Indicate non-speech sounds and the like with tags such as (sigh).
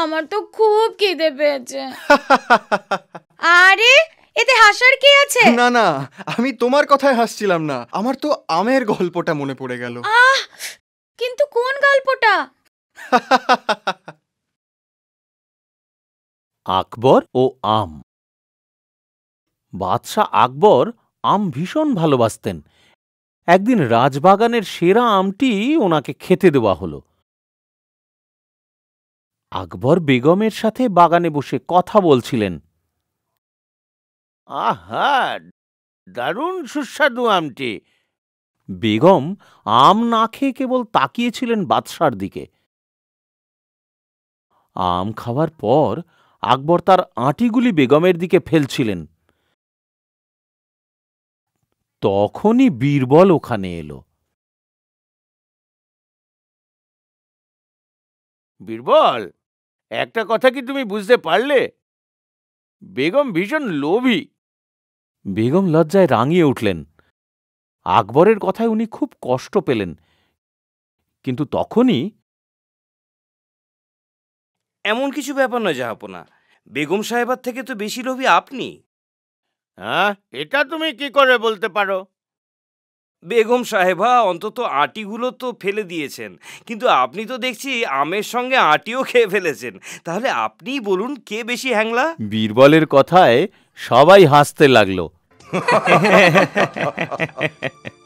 আমার তো খুব খিদে পেয়েছে আরে এতে হাসার কি আছে না না আমি তোমার কথায় হাসছিলাম না আমার তো আমের গল্পটা মনে পড়ে গেল আহ কিন্তু কোন গল্পটা আকবর ও আম বাদশাহ আকবর আম ভীষণ ভালোবাসতেন একদিন রাজবাগানের সেরা আমটি ওনাকে খেতে দেওয়া হলো আকবর বেগমের সাথে বাগানে বসে কথা বলছিলেন আহা দারুণ সুস্বাদু আমটি বেগম আম না খেয়ে কেবল তাকিয়েছিলেন বাদশার দিকে আম খাওয়ার পর আকবর তার আঁটিগুলি বেগমের দিকে ফেলছিলেন তখনই বীরবল ওখানে এলো বীরবল একটা কথা কি তুমি বুঝতে পারলে বেগম ভীষণ লোভী বেগম লজ্জায় রাঙিয়ে উঠলেন আকবরের কথায় উনি খুব কষ্ট পেলেন কিন্তু তখনই এমন কিছু ব্যাপার নয় জাহাপনা বেগম সাহেবার থেকে তো বেশি লোভী আপনি হ্যাঁ এটা তুমি কি করে বলতে পারো বেগম সাহেবা অন্তত আটিগুলো তো ফেলে দিয়েছেন কিন্তু আপনি তো দেখছি আমের সঙ্গে আটিও খেয়ে ফেলেছেন তাহলে আপনি বলুন কে বেশি হ্যাংলা বীরবলের কথায় সবাই হাসতে লাগলো (laughs)